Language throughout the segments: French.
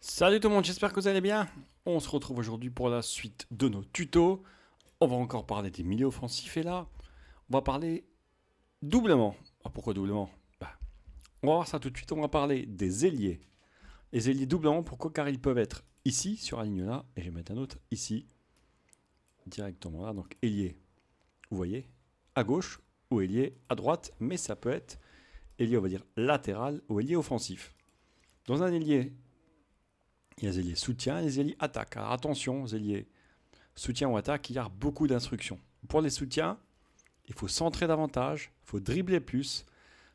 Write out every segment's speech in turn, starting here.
Salut tout le monde, j'espère que vous allez bien. On se retrouve aujourd'hui pour la suite de nos tutos. On va encore parler des milieux offensifs et là, on va parler doublement. Ah, pourquoi doublement bah, On va voir ça tout de suite, on va parler des ailiers. Les ailiers doublement, pourquoi Car ils peuvent être ici, sur la ligne là, et je vais mettre un autre ici, directement là, donc ailier, vous voyez, à gauche ou ailier à droite, mais ça peut être ailier, on va dire latéral ou ailier offensif. Dans un ailier, il y a les ailiers soutien et les ailiers attaque. Alors attention, les ailiers soutien ou attaque, il y a beaucoup d'instructions. Pour les soutiens, il faut centrer davantage, il faut dribbler plus,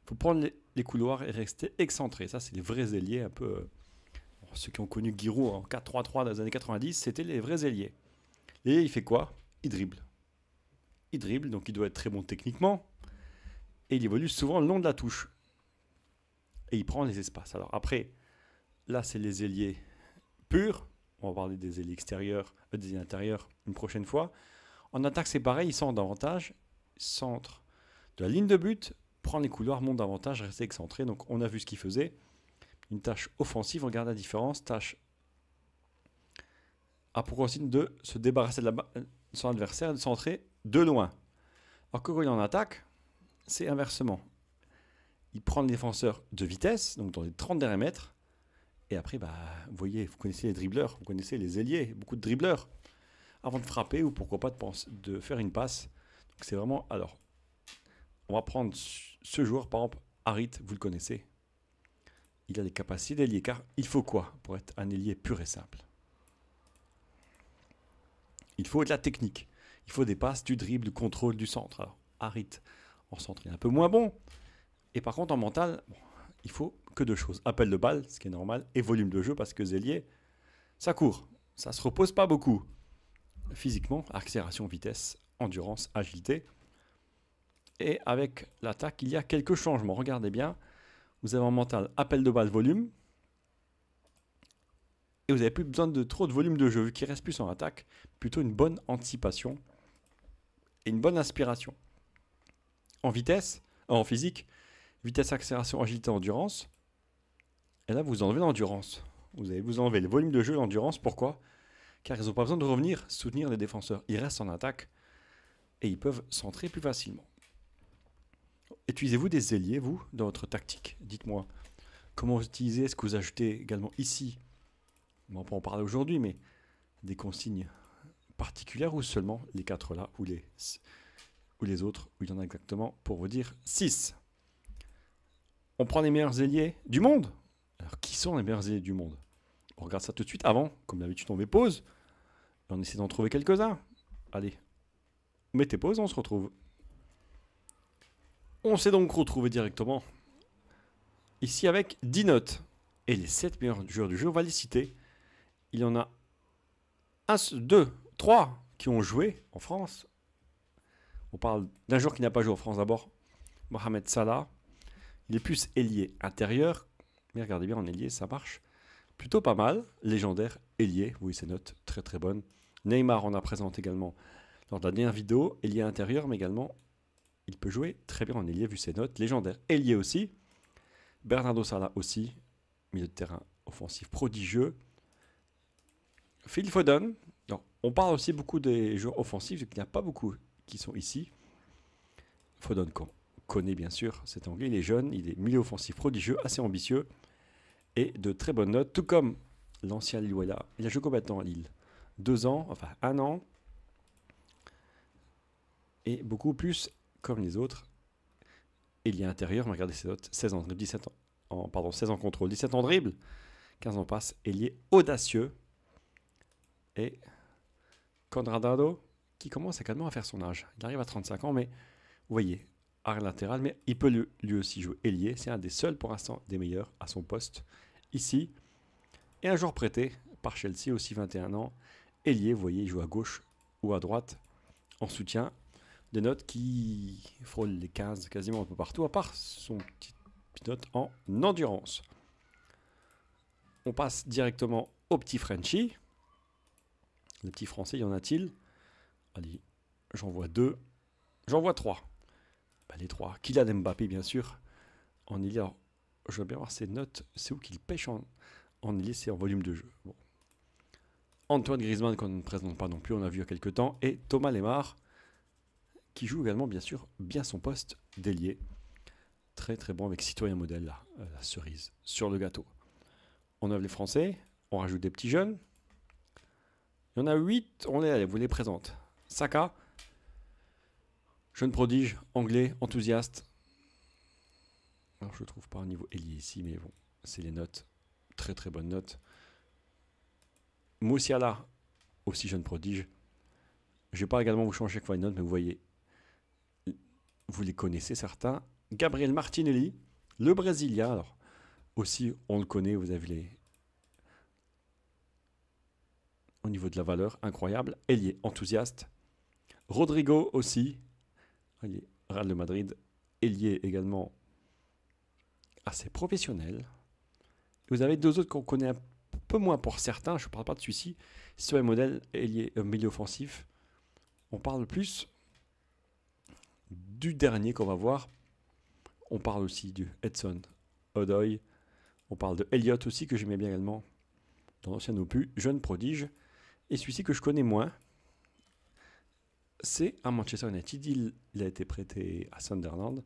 il faut prendre les, couloirs et rester excentré. Ça, c'est les vrais ailiers un peu. Euh, ceux qui ont connu Giroud en 4-3-3 dans les années 90, c'était les vrais ailiers. Et il fait quoi Il dribble. Il dribble, donc il doit être très bon techniquement. Et il évolue souvent le long de la touche. Et il prend les espaces. Alors après, là, c'est les ailiers on va parler des ailes extérieures, et euh, des intérieures une prochaine fois. En attaque, c'est pareil, il sont davantage, centre de la ligne de but, prend les couloirs, monte davantage, reste excentré. Donc on a vu ce qu'il faisait. Une tâche offensive, on regarde la différence. Tâche à pour consigne de se débarrasser de, euh, son adversaire et de centrer de loin. Alors que quand il en attaque, c'est inversement. Il prend le défenseur de vitesse, donc dans les 30 derniers mètres, et après, bah, vous voyez, vous connaissez les dribbleurs, vous connaissez les ailiers, beaucoup de dribbleurs. Avant de frapper ou pourquoi pas de, faire une passe. c'est vraiment. Alors, on va prendre ce joueur, par exemple, Harit, vous le connaissez. Il a des capacités d'ailier car il faut quoi pour être un ailier pur et simple Il faut être la technique. Il faut des passes, du dribble, du contrôle, du centre. Alors, Harit, en centre, est un peu moins bon. Et par contre, en mental, il faut que deux choses. Appel de balle, ce qui est normal, et volume de jeu, parce que Zélier, ça court. Ça se repose pas beaucoup. Physiquement, accélération, vitesse, endurance, agilité. Et avec l'attaque, il y a quelques changements. Regardez bien. Vous avez en mental appel de balle, volume. Et vous n'avez plus besoin de trop de volume de jeu, vu qu'il reste plus en attaque. Plutôt une bonne anticipation et une bonne inspiration. En vitesse, euh, en physique, vitesse, accélération, agilité, endurance. Et là, vous enlevez l'endurance. Vous allez vous enlever le volume de jeu, l'endurance. Pourquoi Car ils n'ont pas besoin de revenir soutenir les défenseurs. Ils restent en attaque et ils peuvent centrer plus facilement. Utilisez-vous des ailiers, vous, dans votre tactique Dites-moi. Comment vous utilisez Est-ce que vous ajoutez également ici On va pas en parler aujourd'hui, mais des consignes particulières ou seulement les quatre là ou les, ou les autres où il y en a exactement pour vous dire 6 On prend les meilleurs ailiers du monde alors, qui sont les meilleurs aînés du monde On regarde ça tout de suite avant. Comme d'habitude, on met pause. Et on essaie d'en trouver quelques-uns. Allez, mettez pause, on se retrouve. On s'est donc retrouvé directement ici avec 10 notes. Et les 7 meilleurs joueurs du jeu, on va les citer. Il y en a 1, 2, 3 qui ont joué en France. On parle d'un joueur qui n'a pas joué en France d'abord, Mohamed Salah. Il est plus ailier intérieur mais regardez bien, en ailier, ça marche plutôt pas mal. Légendaire, ailier, oui, ses notes très très bonnes. Neymar, on a présenté également dans la dernière vidéo. Ailier intérieur, mais également, il peut jouer très bien en ailier vu ses notes. Légendaire, ailier aussi. Bernardo Sala aussi, milieu de terrain offensif prodigieux. Phil Foden, on parle aussi beaucoup des joueurs offensifs, il n'y a pas beaucoup qui sont ici. Foden, connaît bien sûr cet Anglais. Il est jeune, il est milieu offensif prodigieux, assez ambitieux et de très bonnes notes, tout comme l'ancien Lillois. Il a joué combattant à Lille. Deux ans, enfin un an, et beaucoup plus comme les autres. il y a intérieur, regardez ses notes 16 ans, 17 ans, pardon, 16 ans contrôle, 17 ans dribble, 15 ans passe, est audacieux. Et Conradado, qui commence à à faire son âge. Il arrive à 35 ans, mais vous voyez, arrière latéral, mais il peut lui, aussi jouer ailier. C'est un des seuls pour l'instant des meilleurs à son poste ici. Et un joueur prêté par Chelsea, aussi 21 ans, ailier, vous voyez, il joue à gauche ou à droite en soutien. Des notes qui frôlent les 15 quasiment un peu partout, à part son petit, note en endurance. On passe directement au petit Frenchy. le petit Français, y en a-t-il Allez, j'en vois deux. J'en vois trois. Bah, les trois. Kylian Mbappé, bien sûr, en ailier. Alors, je veux bien voir ses notes. C'est où qu'il pêche en, en C'est en volume de jeu. Antoine Griezmann, qu'on ne présente pas non plus, on a vu il y a quelques temps. Et Thomas Lemar, qui joue également, bien sûr, bien son poste d'ailier. Très très bon avec Citoyen Modèle, là, euh, la cerise sur le gâteau. On a les Français, on rajoute des petits jeunes. Il y en a 8, on les, vous les présente. Saka, Jeune prodige, anglais, enthousiaste. Alors je trouve pas un niveau ailier ici, mais bon, c'est les notes. Très très bonnes notes. Moussiala, aussi jeune prodige. Je vais pas également vous changer chaque fois les notes, mais vous voyez, vous les connaissez certains. Gabriel Martinelli, le Brésilien. Alors, aussi, on le connaît, vous avez les. Au niveau de la valeur, incroyable. Ailier, enthousiaste. Rodrigo aussi, ral Real de Madrid, est lié également ses professionnels. Vous avez deux autres qu'on connaît un peu moins pour certains, je ne parle pas de celui-ci, sur les modèles lié au milieu offensif. On parle plus du dernier qu'on va voir. On parle aussi du Edson Odoy. On parle de Elliott aussi, que j'aimais bien également dans l'ancien opus, jeune prodige. Et celui-ci que je connais moins, c'est à Manchester United. Il, a été prêté à Sunderland.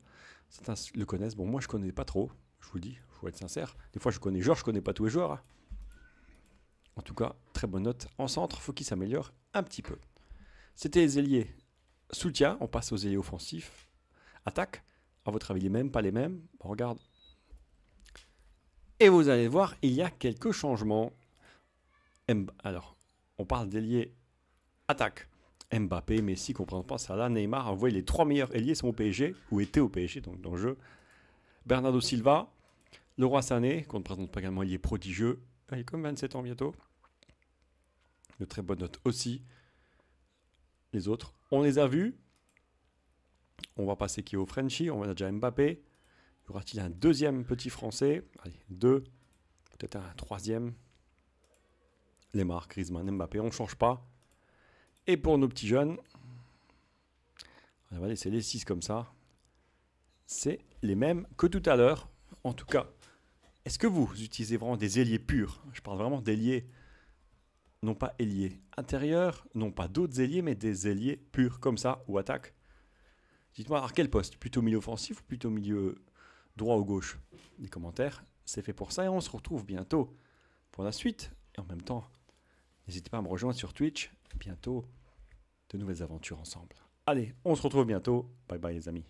Certains le connaissent. Bon, moi, je ne connais pas trop. Je vous le dis, faut être sincère. Des fois, je connais joueurs, je connais pas tous les joueurs. Hein. En tout cas, très bonne note. En centre, faut qu'il s'améliore un petit peu. C'était les ailiers soutien. On passe aux ailiers offensifs. Attaque. À votre avis, les mêmes, pas les mêmes On Regarde. Et vous allez voir, il y a quelques changements. Alors, on parle d'ailier attaque. Mbappé, Messi, comprend pas ça là. Neymar, vous voyez, les trois meilleurs ailiers sont au PSG, ou étaient au PSG, donc dans le jeu. Bernardo Silva, Leroy Sané, qu'on ne présente pas également, est prodigieux. Ah, il est comme 27 ans bientôt. De très bonnes note aussi. Les autres, on les a vus. On va passer qui au Frenchy. On a déjà Mbappé. Y aura-t-il un deuxième petit français Allez, deux. Peut-être un troisième. Lemar, Griezmann, Mbappé, on ne change pas. Et pour nos petits jeunes, va c'est les 6 comme ça. C'est les mêmes que tout à l'heure. En tout cas, est-ce que vous utilisez vraiment des ailiers purs Je parle vraiment d'ailiers, non pas ailiers intérieurs, non pas d'autres ailiers, mais des ailiers purs comme ça ou attaque. Dites-moi, à quel poste Plutôt milieu offensif ou plutôt milieu droit ou gauche Des commentaires, c'est fait pour ça et on se retrouve bientôt pour la suite. Et en même temps, n'hésitez pas à me rejoindre sur Twitch. Bientôt, de nouvelles aventures ensemble. Allez, on se retrouve bientôt. Bye bye les amis.